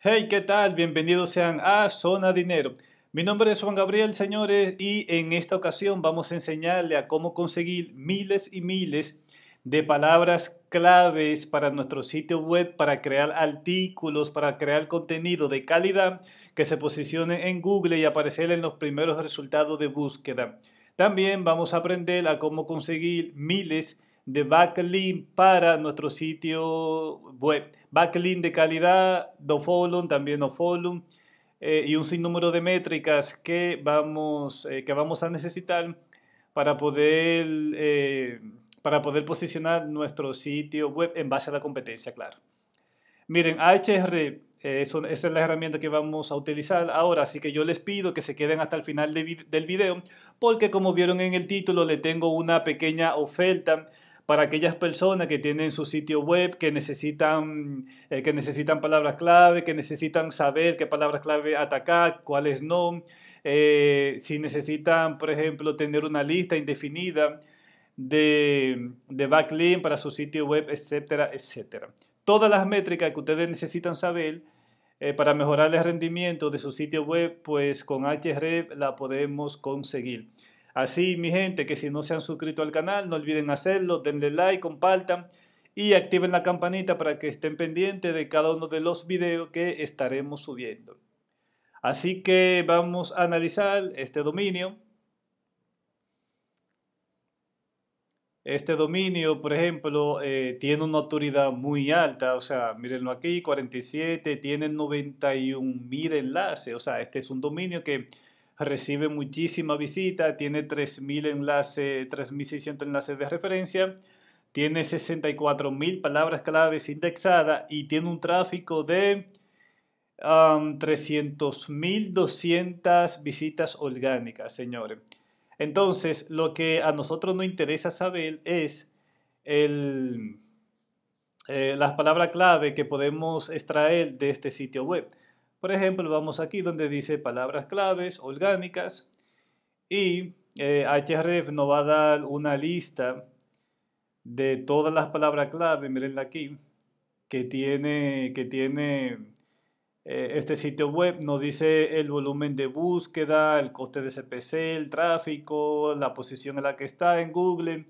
Hey, ¿qué tal? Bienvenidos sean a Zona Dinero. Mi nombre es Juan Gabriel, señores, y en esta ocasión vamos a enseñarle a cómo conseguir miles y miles de palabras claves para nuestro sitio web, para crear artículos, para crear contenido de calidad que se posicione en Google y aparecer en los primeros resultados de búsqueda. También vamos a aprender a cómo conseguir miles de backlink para nuestro sitio web. Backlink de calidad, no follow, también no follow, eh, y un sinnúmero de métricas que vamos, eh, que vamos a necesitar para poder, eh, para poder posicionar nuestro sitio web en base a la competencia, claro. Miren, HR esa es la herramienta que vamos a utilizar ahora, así que yo les pido que se queden hasta el final del video, porque como vieron en el título, le tengo una pequeña oferta para aquellas personas que tienen su sitio web, que necesitan, eh, que necesitan palabras clave, que necesitan saber qué palabras clave atacar, cuáles no, eh, si necesitan, por ejemplo, tener una lista indefinida de, de backlink para su sitio web, etcétera, etcétera. Todas las métricas que ustedes necesitan saber eh, para mejorar el rendimiento de su sitio web, pues con Ahrefs la podemos conseguir. Así, mi gente, que si no se han suscrito al canal, no olviden hacerlo, denle like, compartan y activen la campanita para que estén pendientes de cada uno de los videos que estaremos subiendo. Así que vamos a analizar este dominio. Este dominio, por ejemplo, eh, tiene una autoridad muy alta, o sea, mírenlo aquí, 47, tiene 91 mil enlaces, o sea, este es un dominio que recibe muchísima visita, tiene 3.600 enlaces de referencia, tiene 64.000 palabras claves indexadas y tiene un tráfico de 300.200 visitas orgánicas, señores. Entonces, lo que a nosotros nos interesa saber es el, eh, las palabras clave que podemos extraer de este sitio web. Por ejemplo, vamos aquí donde dice palabras claves orgánicas y eh, href nos va a dar una lista de todas las palabras clave, mirenla aquí, que tiene, que tiene eh, este sitio web. Nos dice el volumen de búsqueda, el coste de CPC, el tráfico, la posición en la que está en Google,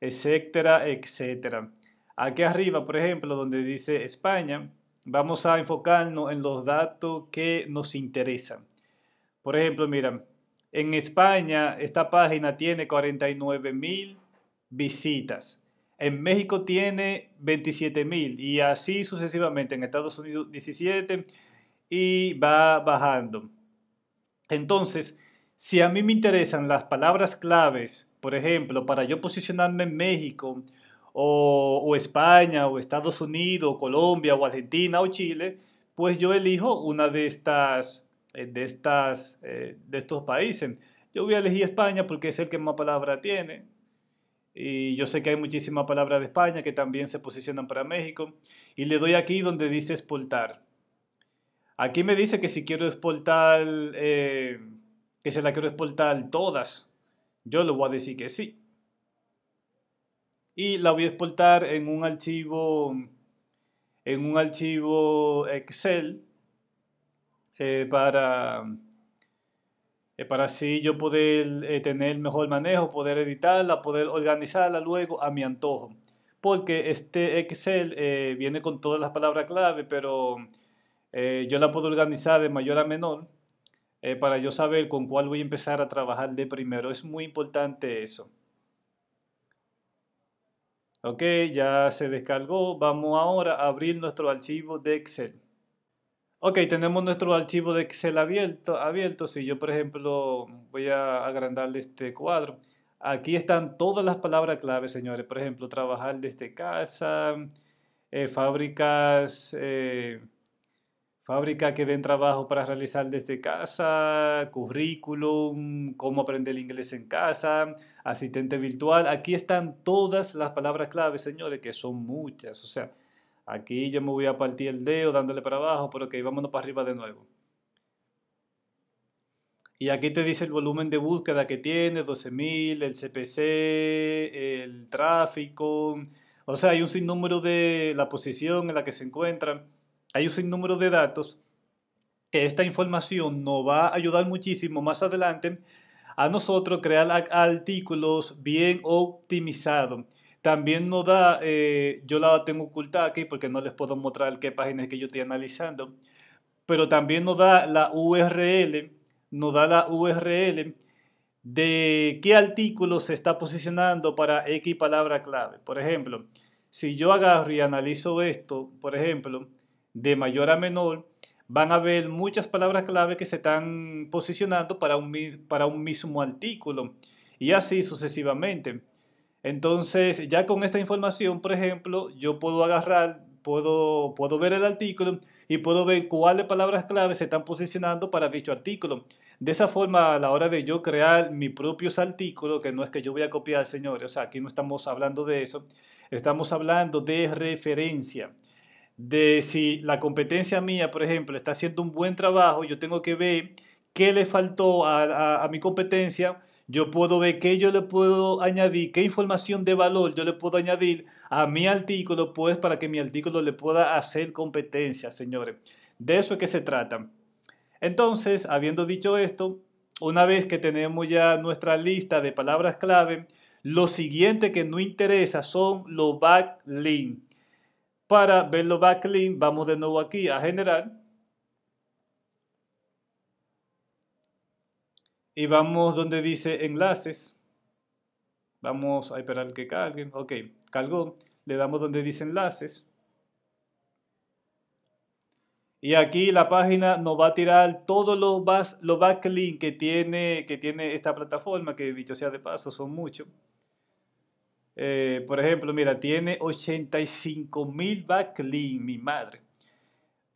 etcétera, etcétera. Aquí arriba, por ejemplo, donde dice España, vamos a enfocarnos en los datos que nos interesan. Por ejemplo, mira, en España esta página tiene 49 mil visitas. En México tiene 27 mil y así sucesivamente. En Estados Unidos 17 y va bajando. Entonces, si a mí me interesan las palabras claves, por ejemplo, para yo posicionarme en México o, España, o Estados Unidos, o Colombia, o Argentina, o Chile, pues yo elijo una de estas, eh, de estas, eh, de estos países. Yo voy a elegir España porque es el que más palabras tiene. Y yo sé que hay muchísimas palabras de España que también se posicionan para México. Y le doy aquí donde dice exportar. Aquí me dice que si quiero exportar, eh, que se la quiero exportar todas, yo le voy a decir que sí y la voy a exportar en un archivo, en un archivo Excel eh, para, eh, para así yo poder eh, tener mejor manejo, poder editarla, poder organizarla luego a mi antojo. Porque este Excel viene con todas las palabras clave, pero yo la puedo organizar de mayor a menor para yo saber con cuál voy a empezar a trabajar de primero. Es muy importante eso. Ok, ya se descargó. Vamos ahora a abrir nuestro archivo de Excel. Ok, tenemos nuestro archivo de Excel abierto. abierto. Si yo, por ejemplo, voy a agrandar este cuadro. Aquí están todas las palabras clave, señores. Por ejemplo, trabajar desde casa, eh, fábricas... Eh, Fábrica que den trabajo para realizar desde casa, currículum, cómo aprender el inglés en casa, asistente virtual. Aquí están todas las palabras clave, señores, que son muchas. O sea, aquí yo me voy a partir el dedo dándole para abajo, pero ok, vámonos para arriba de nuevo. Y aquí te dice el volumen de búsqueda que tiene, 12.000, el CPC, el tráfico. O sea, hay un sinnúmero de la posición en la que se encuentran hay un sinnúmero de datos que esta información nos va a ayudar muchísimo más adelante a nosotros crear artículos bien optimizados. También nos da, eh, yo la tengo oculta aquí porque no les puedo mostrar qué páginas que yo estoy analizando, pero también nos da la URL, nos da la URL de qué artículo se está posicionando para X palabra clave. Por ejemplo, si yo agarro y analizo esto, por ejemplo, de mayor a menor, van a ver muchas palabras clave que se están posicionando para un, para un mismo artículo y así sucesivamente. Entonces, ya con esta información, por ejemplo, yo puedo agarrar, puedo, puedo ver el artículo y puedo ver cuáles palabras clave se están posicionando para dicho artículo. De esa forma, a la hora de yo crear mi propio artículos, que no es que yo voy a copiar, señores, o sea, aquí no estamos hablando de eso, estamos hablando de referencia de si la competencia mía, por ejemplo, está haciendo un buen trabajo, yo tengo que ver qué le faltó a, mi competencia, yo puedo ver qué yo le puedo añadir, qué información de valor yo le puedo añadir a mi artículo, pues para que mi artículo le pueda hacer competencia, señores. De eso es que se trata. Entonces, habiendo dicho esto, una vez que tenemos ya nuestra lista de palabras clave, lo siguiente que no interesa son los backlinks. Para verlo backlink, vamos de nuevo aquí a generar. Y vamos donde dice enlaces. Vamos a esperar que carguen. Ok, cargó. Le damos donde dice enlaces. Y aquí la página nos va a tirar todos los, los backlinks que tiene, que tiene esta plataforma, que dicho sea de paso, son muchos. Eh, por ejemplo, mira, tiene 85 mil backlink, mi madre.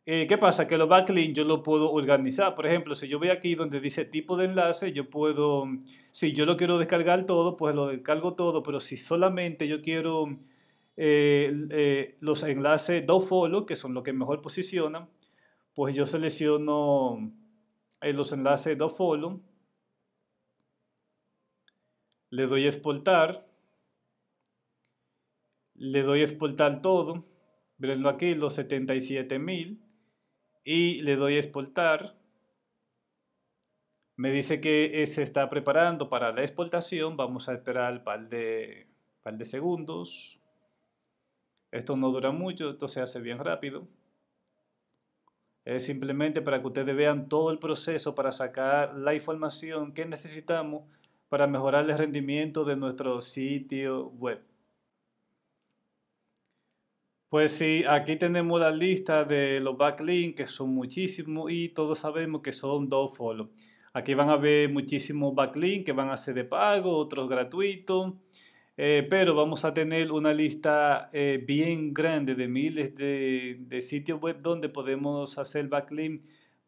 Eh, ¿Qué pasa? Que los backlinks yo lo puedo organizar. Por ejemplo, si yo voy aquí donde dice tipo de enlace, yo puedo, si yo lo quiero descargar todo, pues lo descargo todo, pero si solamente yo quiero eh, los enlaces follow, que son los que mejor posicionan, pues yo selecciono los enlaces follow, le doy a exportar le doy a exportar todo, Mirenlo aquí, los 77.000, y le doy a exportar. Me dice que se está preparando para la exportación, vamos a esperar un de, par de segundos. Esto no dura mucho, esto se hace bien rápido. Es simplemente para que ustedes vean todo el proceso para sacar la información que necesitamos para mejorar el rendimiento de nuestro sitio web. Pues sí, aquí tenemos la lista de los backlinks, que son muchísimos, y todos sabemos que son dos follow. Aquí van a ver muchísimos backlinks que van a ser de pago, otros gratuitos, eh, pero vamos a tener una lista eh, bien grande de miles de, sitios web donde podemos hacer backlink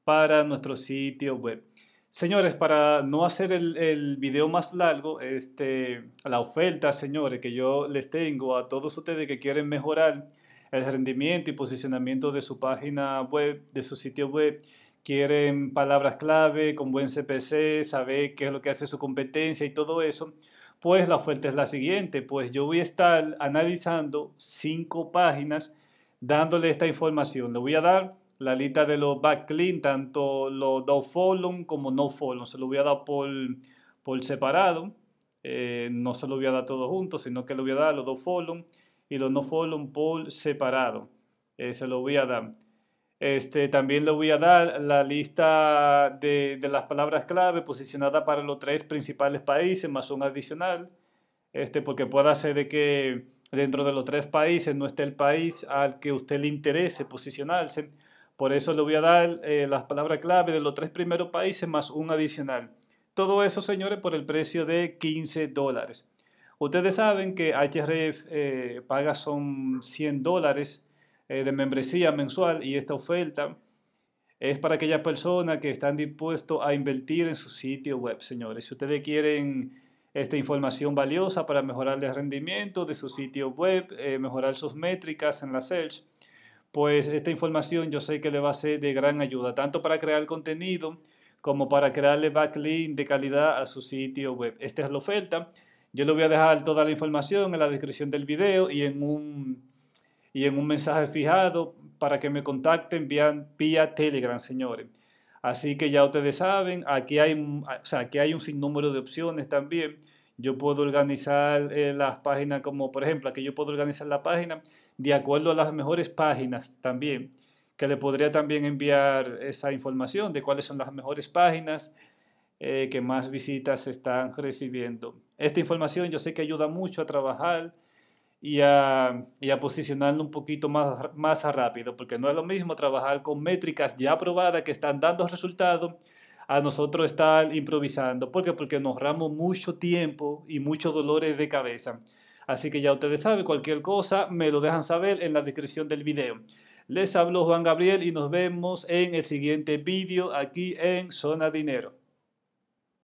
para nuestro sitio web. Señores, para no hacer el, el, video más largo, este, la oferta, señores, que yo les tengo a todos ustedes que quieren mejorar el rendimiento y posicionamiento de su página web, de su sitio web. Quieren palabras clave con buen CPC, saber qué es lo que hace su competencia y todo eso. Pues la oferta es la siguiente, pues yo voy a estar analizando cinco páginas dándole esta información. Le voy a dar la lista de los backlinks, tanto los do follow como no follow. Se lo voy a dar por, por separado. Eh, no se lo voy a dar todo juntos, sino que le voy a dar los dos follow y los no un pool separado. Eh, se lo voy a dar. Este, también le voy a dar la lista de, de, las palabras clave posicionada para los tres principales países, más un adicional, este, porque puede ser de que dentro de los tres países no esté el país al que usted le interese posicionarse. Por eso le voy a dar eh, las palabras clave de los tres primeros países más un adicional. Todo eso, señores, por el precio de 15 dólares. Ustedes saben que HRF eh, paga son 100 dólares eh, de membresía mensual y esta oferta es para aquellas personas que están dispuestos a invertir en su sitio web, señores. Si ustedes quieren esta información valiosa para mejorar el rendimiento de su sitio web, eh, mejorar sus métricas en la search, pues esta información yo sé que le va a ser de gran ayuda, tanto para crear contenido como para crearle backlink de calidad a su sitio web. Esta es la oferta. Yo le voy a dejar toda la información en la descripción del video y en un, y en un mensaje fijado para que me contacten vía, Telegram, señores. Así que ya ustedes saben, aquí hay, hay un sinnúmero de opciones también. Yo puedo organizar eh, las páginas como, por ejemplo, aquí yo puedo organizar la página de acuerdo a las mejores páginas también, que le podría también enviar esa información de cuáles son las mejores páginas eh, que más visitas están recibiendo. Esta información yo sé que ayuda mucho a trabajar y a, posicionarlo un poquito más, rápido, porque no es lo mismo trabajar con métricas ya probadas que están dando resultados a nosotros estar improvisando. ¿Por qué? Porque nos ramos mucho tiempo y muchos dolores de cabeza. Así que ya ustedes saben, cualquier cosa me lo dejan saber en la descripción del video. Les hablo Juan Gabriel y nos vemos en el siguiente video aquí en Zona Dinero.